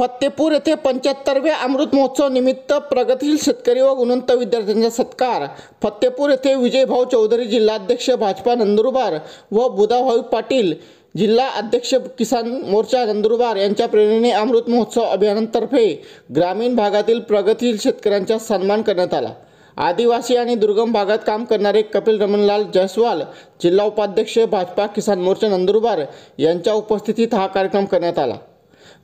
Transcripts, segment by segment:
फत्तेपूर येथे पंच्याहत्तरव्या अमृत महोत्सव निमित्त प्रगतशील शेतकरी व गुणवंत विद्यार्थ्यांचा सत्कार फत्तेपूर येथे विजयभाऊ चौधरी जिल्हाध्यक्ष भाजपा नंदुरबार व बुधाभाऊ पाटील जिल्हा अध्यक्ष किसान मोर्चा नंदुरबार यांच्या प्रेरणेने अमृत महोत्सव अभियानातर्फे ग्रामीण भागातील प्रगतशील शेतकऱ्यांचा सन्मान करण्यात आला आदिवासी आणि दुर्गम भागात काम करणारे कपिल रमणलाल जयस्वाल जिल्हा उपाध्यक्ष भाजपा किसान मोर्चा नंदुरबार यांच्या उपस्थितीत हा कार्यक्रम करण्यात आला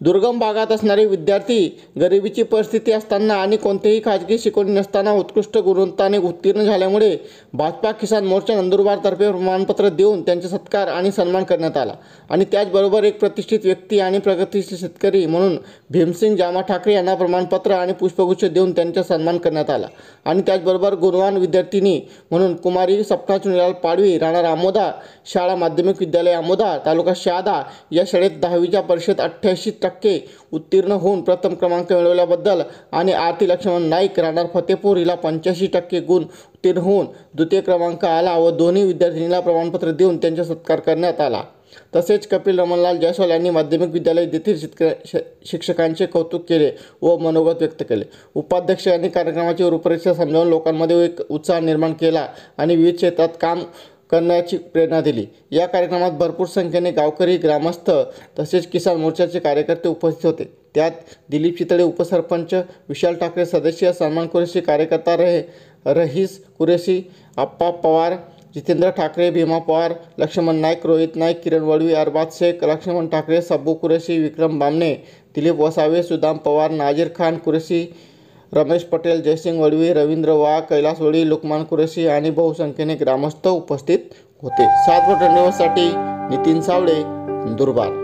दुर्गम भागात असणारे विद्यार्थी गरिबीची परिस्थिती असताना आणि कोणतेही खाजगी शिकवणी नसताना उत्कृष्ट गुणवत्ताने उत्तीर्ण झाल्यामुळे भाजपा किसान मोर्चा नंदुरबारतर्फे प्रमाणपत्र देऊन त्यांचा सत्कार आणि सन्मान करण्यात आला आणि त्याचबरोबर एक प्रतिष्ठित व्यक्ती आणि प्रगतीशील शेतकरी म्हणून भीमसिंग जामा ठाकरे यांना प्रमाणपत्र आणि पुष्पगुच्छ देऊन त्यांचा सन्मान करण्यात आला आणि त्याचबरोबर गुणवान विद्यार्थिनी म्हणून कुमारी सपना चुनीलाल पाडवी राणा रामोदा शाळा माध्यमिक विद्यालय आमोदा तालुका शहादा या शाळेत दहावीच्या परिषद अठ्ठ्याऐंशी ऐंशी टक्के उत्तीर्ण होऊन प्रथम क्रमांक मिळवल्याबद्दल आणि आरती लक्ष्मण नाईक राहणार फतेपूर हिला पंच्याऐंशी टक्के गुण उत्तीर्ण होऊन द्वितीय क्रमांक आला व दोन्ही विद्यार्थिनीला प्रमाणपत्र देऊन त्यांचा सत्कार करण्यात आला तसेच कपिल रमनलाल जयस्वाल यांनी माध्यमिक विद्यालय येथील शिक्षकांचे कौतुक केले व मनोगत व्यक्त केले उपाध्यक्ष यांनी कार्यक्रमाची रूपरेषा समजावून लोकांमध्ये एक उत्साह निर्माण केला आणि विविध क्षेत्रात काम करण्याची प्रेरणा दिली या कार्यक्रमात भरपूर संख्येने गावकरी ग्रामस्थ तसेच किसान मोर्चाचे कार्यकर्ते उपस्थित होते त्यात दिलीप चितळे उपसरपंच विशाल ठाकरे सदस्य सलमान कुरेशी कार्यकर्ता रहे रहीस कुरेशी आप्पा पवार जितेंद्र ठाकरे भीमा पवार लक्ष्मण नाईक रोहित नाईक किरण वडवी अरबाद शेख लक्ष्मण ठाकरे सब्बू कुरेशी विक्रम बामणे दिलीप वसावे सुदाम पवार नाजीर खान कुरेशी रमेश पटेल जयसिंग वडवी रवींद्र वा, कैलास वडी लुकमान कुरेशी आणि बहुसंख्येने ग्रामस्थ उपस्थित होते सातवट व साठी नितीन सावळे दुर्बार